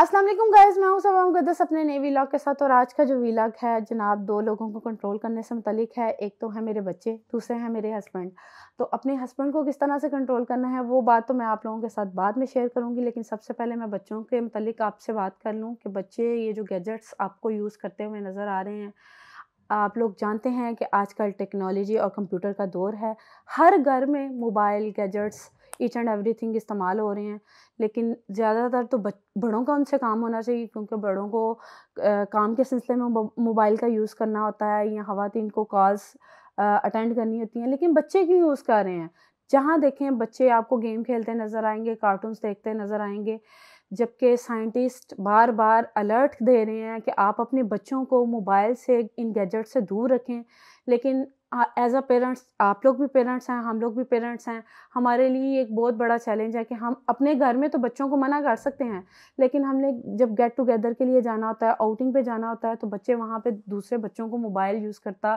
अस्सलाम वालेकुम गाइस मैं हूं सवाम गदस अपने नए व्लॉग के साथ और आज का जो व्लॉग है जनाब दो लोगों को कंट्रोल करने से मतलब है एक तो है मेरे बच्चे दूसरे हैं मेरे हस्बैंड तो अपने हस्बैंड को किस तरह से कंट्रोल करना है वो बात तो मैं आप लोगों के साथ बाद में शेयर करूंगी लेकिन सबसे पहले मैं बच्चों के मतलब आपसे बात कर लूँ कि बच्चे ये जो गैजेट्स आपको यूज़ करते हुए नज़र आ रहे हैं आप लोग जानते हैं कि आजकल टेक्नोलॉजी और कंप्यूटर का दौर है हर घर में mobile gadgets each and everything इस्तेमाल हो रहे हैं लेकिन ज़्यादातर तो बड़ों का उनसे काम होना चाहिए क्योंकि बड़ों को आ, काम के सिलसिले में मोबाइल का यूज़ करना होता है या खातन को कॉल्स अटेंड करनी होती हैं लेकिन बच्चे क्यों यूज़ कर रहे हैं जहाँ देखें बच्चे आपको गेम खेलते नज़र आएंगे कार्टून्स देखते नज़र आएंगे जबकि साइंटिस्ट बार बार अलर्ट दे रहे हैं कि आप अपने बच्चों को मोबाइल से इन गैजेट से दूर रखें लेकिन एज अ पेरेंट्स आप लोग भी पेरेंट्स हैं हम लोग भी पेरेंट्स हैं हमारे लिए एक बहुत बड़ा चैलेंज है कि हम अपने घर में तो बच्चों को मना कर सकते हैं लेकिन हमने जब गेट टुगेदर के लिए जाना होता है आउटिंग पे जाना होता है तो बच्चे वहाँ पे दूसरे बच्चों को मोबाइल यूज़ करता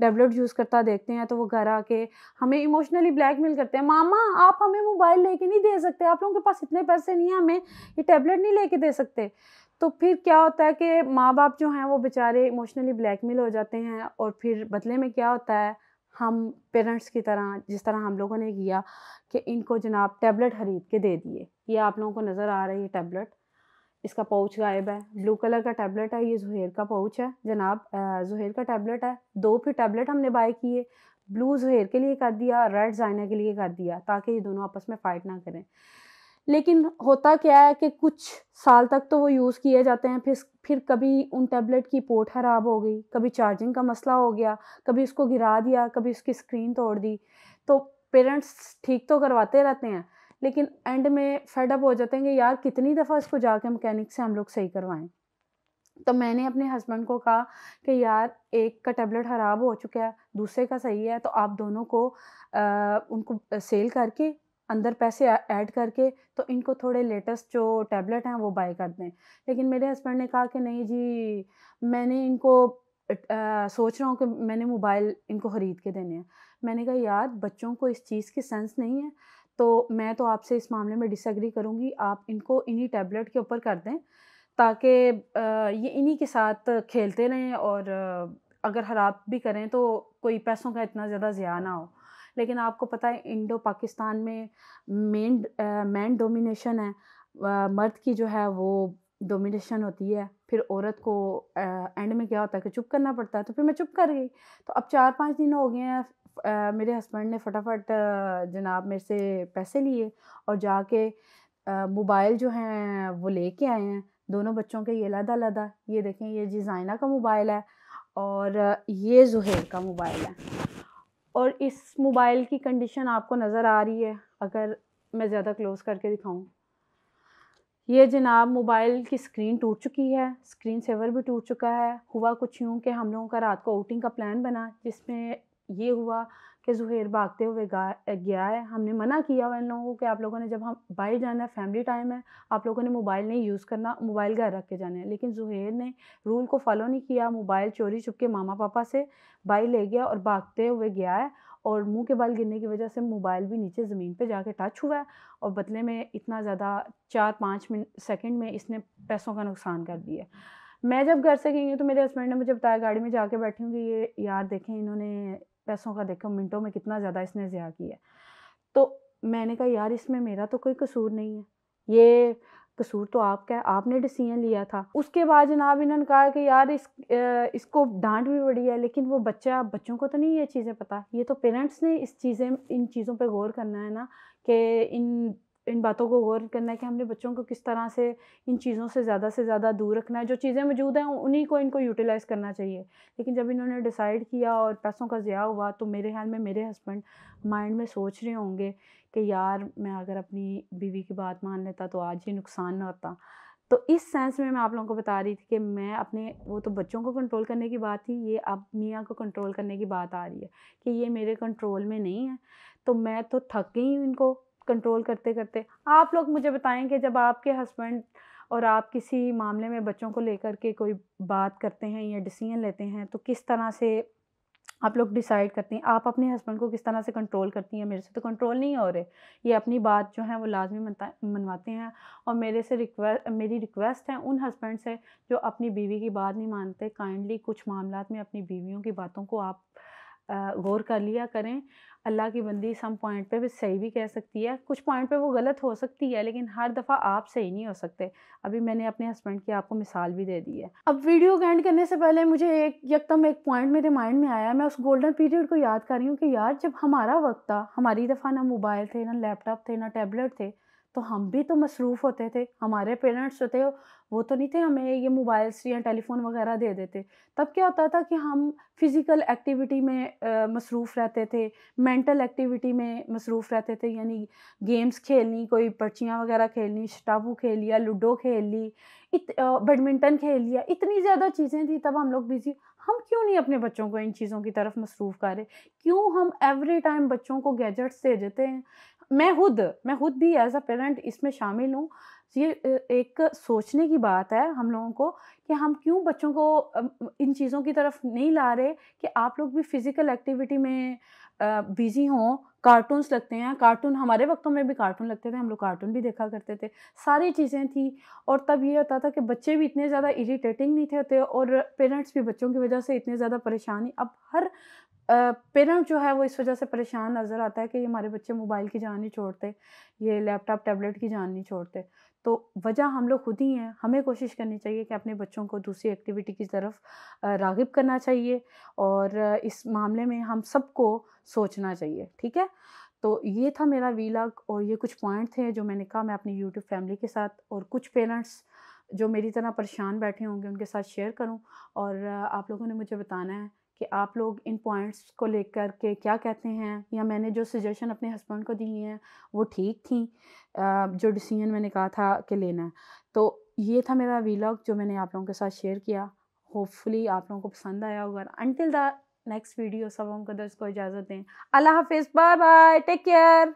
टेबलेट यूज़ करता देखते हैं तो वो घर आके हमें इमोशनली ब्लैकमेल करते हैं मामा आप हमें मोबाइल लेके नहीं दे सकते आप लोगों के पास इतने पैसे नहीं हैं हमें ये टैबलेट नहीं लेके दे सकते तो फिर क्या होता है कि माँ बाप जो हैं वो बेचारे इमोशनली ब्लैकमेल हो जाते हैं और फिर बदले में क्या होता है हम पेरेंट्स की तरह जिस तरह हम लोगों ने किया कि इनको जनाब टैबलेट खरीद के दे दिए ये आप लोगों को नज़र आ रही है टैबलेट इसका पाउच गायब है ब्लू कलर का टैबलेट है ये जहेर का पाउच है जनाब जहेर का टैबलेट है दो फिर टैबलेट हमने बाय किए ब्लू जहेर के लिए कर दिया रेड जाइना के लिए कर दिया ताकि ये दोनों आपस में फ़ाइट ना करें लेकिन होता क्या है कि कुछ साल तक तो वो यूज़ किए जाते हैं फिर फिर कभी उन टैबलेट की पोर्ट ख़राब हो गई कभी चार्जिंग का मसला हो गया कभी उसको गिरा दिया कभी उसकी स्क्रीन तोड़ दी तो पेरेंट्स ठीक तो करवाते रहते हैं लेकिन एंड में फेडअप हो जाते हैं कि यार कितनी दफ़ा इसको जाके मकैनिक से हम लोग सही करवाएं तो मैंने अपने हस्बैंड को कहा कि यार एक का टैबलेट ख़राब हो चुका है दूसरे का सही है तो आप दोनों को आ, उनको सेल करके अंदर पैसे ऐड करके तो इनको थोड़े लेटेस्ट जो टैबलेट हैं वो बाय कर दें लेकिन मेरे हस्बैंड ने कहा कि नहीं जी मैंने इनको आ, सोच रहा हूँ कि मैंने मोबाइल इनको ख़रीद के देने हैं मैंने कहा यार बच्चों को इस चीज़ की सेंस नहीं है तो मैं तो आपसे इस मामले में डिसग्री करूँगी आप इनको इन्हीं टैबलेट के ऊपर कर दें ताकि ये इन्हीं के साथ खेलते रहें और अगर ख़राब भी करें तो कोई पैसों का इतना ज़्यादा ज़्यादा ना हो लेकिन आपको पता है इंडो पाकिस्तान में मेन मैन डोमिनेशन है मर्द की जो है वो डोमिनेशन होती है फिर औरत को एंड में क्या होता है कि चुप करना पड़ता है तो फिर मैं चुप कर गई तो अब चार पाँच दिन हो गए हैं मेरे हस्बैंड ने फटाफट जनाब मेरे से पैसे लिए और जाके मोबाइल जो हैं वो लेके आए हैं दोनों बच्चों के ये लदा लदा ये देखें ये जी जाइना का मोबाइल है और ये जुहेर का मोबाइल है और इस मोबाइल की कंडीशन आपको नज़र आ रही है अगर मैं ज़्यादा क्लोज़ करके दिखाऊं ये जनाब मोबाइल की स्क्रीन टूट चुकी है स्क्रीन सेवर भी टूट चुका है हुआ कुछ यूँ कि हम लोगों का रात को आउटिंग का प्लान बना जिसमें ये हुआ कि जुहेर भागते हुए गया है हमने मना किया हुआ इन लोगों को कि आप लोगों ने जब हम बाहर जाना है फैमिली टाइम है आप लोगों ने मोबाइल नहीं यूज़ करना मोबाइल घर रख के जाना है लेकिन जुहेर ने रूल को फॉलो नहीं किया मोबाइल चोरी छुप के मामा पापा से बाई ले गया और भागते हुए गया है और मुंह के बाल गिरने की वजह से मोबाइल भी नीचे ज़मीन पे जाके टच हुआ है और बदले में इतना ज़्यादा चार पाँच मिनट सेकंड में इसने पैसों का नुकसान कर दिया मैं जब घर से गई हूँ तो मेरे हस्बैंड ने मुझे बताया गाड़ी में जाके बैठी हूँ कि ये यार देखें इन्होंने पैसों का देखो मिनटों में कितना ज़्यादा इसने ज़्यादा किया तो मैंने कहा यार इसमें मेरा तो कोई कसूर नहीं है ये कसूर तो आपका है आपने डिसीजन लिया था उसके बाद जनाब इन्होंने कहा कि यार इस इसको डांट भी बड़ी है लेकिन वो बच्चा बच्चों को तो नहीं ये चीज़ें पता ये तो पेरेंट्स ने इस चीज़ें इन चीज़ों पे गौर करना है ना कि इन इन बातों को गौर करना है कि हमने बच्चों को किस तरह से इन चीज़ों से ज़्यादा से ज़्यादा दूर रखना है जो चीज़ें मौजूद हैं उन्हीं को इनको यूटिलाइज़ करना चाहिए लेकिन जब इन्होंने डिसाइड किया और पैसों का ज़्या हुआ तो मेरे ख्याल में मेरे हस्बैंड माइंड में सोच रहे होंगे कि यार मैं अगर अपनी बीवी की बात मान लेता तो आज ये नुकसान ना होता तो इस सेंस में मैं आप लोगों को बता रही थी कि मैं अपने वो तो बच्चों को कंट्रोल करने की बात थी ये अब मियाँ को कंट्रोल करने की बात आ रही है कि ये मेरे कंट्रोल में नहीं है तो मैं तो थक गई इनको कंट्रोल करते करते आप लोग मुझे बताएं कि जब आपके हस्बैंड और आप किसी मामले में बच्चों को लेकर के कोई बात करते हैं या डिसीजन लेते हैं तो किस तरह से आप लोग डिसाइड करती हैं आप अपने हस्बैंड को किस तरह से कंट्रोल करती हैं मेरे से तो कंट्रोल नहीं हो रहे ये अपनी बात जो है वो लाजमी मनवाते हैं और मेरे से रिक्वेस्ट मेरी रिक्वेस्ट है उन हस्बैंड से जो अपनी बीवी की बात नहीं मानते काइंडली कुछ मामला में अपनी बीवियों की बातों को आप गौर कर लिया करें अल्लाह की बंदी सम पॉइंट पे भी सही भी कह सकती है कुछ पॉइंट पे वो गलत हो सकती है लेकिन हर दफ़ा आप सही नहीं हो सकते अभी मैंने अपने हस्बैंड की आपको मिसाल भी दे दी है अब वीडियो गैंड करने से पहले मुझे एक यकदम एक पॉइंट मेरे माइंड में आया मैं उस गोल्डन पीरियड को याद कर रही हूँ कि यार जब हमारा वक्त था हमारी दफ़ा ना मोबाइल थे ना लैपटॉप थे ना टैबलेट थे तो हम भी तो मसरूफ़ होते थे हमारे पेरेंट्स जो थे वो तो नहीं थे हमें ये मोबाइल्स या टेलीफ़ोन वगैरह दे देते तब क्या होता था कि हम फिज़िकल एक्टिविटी में मसरूफ़ रहते थे मेंटल एक्टिविटी में मसरूफ़ रहते थे यानी गेम्स खेलनी कोई पर्चियाँ वगैरह खेलनी शटाबू खेल लिया लूडो खेल ली बैडमिंटन खेल लिया इतनी ज़्यादा चीज़ें थी तब हम लोग बिज़ी हम क्यों नहीं अपने बच्चों को इन चीज़ों की तरफ मसरूफ़ करें क्यों हम एवरी टाइम बच्चों को गैजेट्स दे देते हैं मैं खुद मैं खुद भी एज अ पेरेंट इसमें शामिल हूँ ये एक सोचने की बात है हम लोगों को कि हम क्यों बच्चों को इन चीज़ों की तरफ नहीं ला रहे कि आप लोग भी फ़िज़िकल एक्टिविटी में बिज़ी हों कार्टून्स लगते हैं कार्टून हमारे वक्तों में भी कार्टून लगते थे हम लोग कार्टून भी देखा करते थे सारी चीज़ें थी और तब ये होता था कि बच्चे भी इतने ज़्यादा इरीटेटिंग नहीं थे होते और पेरेंट्स भी बच्चों की वजह से इतने ज़्यादा परेशानी अब हर पेरेंट जो है वो इस वजह से परेशान नज़र आता है कि हमारे बच्चे मोबाइल की जान नहीं छोड़ते ये लैपटॉप टैबलेट की जान नहीं छोड़ते तो वजह हम लोग खुद ही हैं हमें कोशिश करनी चाहिए कि अपने बच्चों बच्चों को दूसरी एक्टिविटी की तरफ रागिब करना चाहिए और इस मामले में हम सबको सोचना चाहिए ठीक है तो ये था मेरा वीलाग और ये कुछ पॉइंट थे जो मैंने कहा मैं अपनी यूट्यूब फैमिली के साथ और कुछ पेरेंट्स जो मेरी तरह परेशान बैठे होंगे उनके साथ शेयर करूं और आप लोगों ने मुझे बताना है कि आप लोग इन पॉइंट्स को लेकर के क्या कहते हैं या मैंने जो सजेशन अपने हस्बैंड को दी हैं वो ठीक थी जो डिसीजन मैंने कहा था कि लेना है तो ये था मेरा वीलॉग जो मैंने आप लोगों के साथ शेयर किया होपफुली आप लोगों को पसंद आया होगा अनटिल द नेक्स्ट वीडियो सब हमको दस को इजाज़त दें अल्लाह हाफिज़ बाय बाय टेक केयर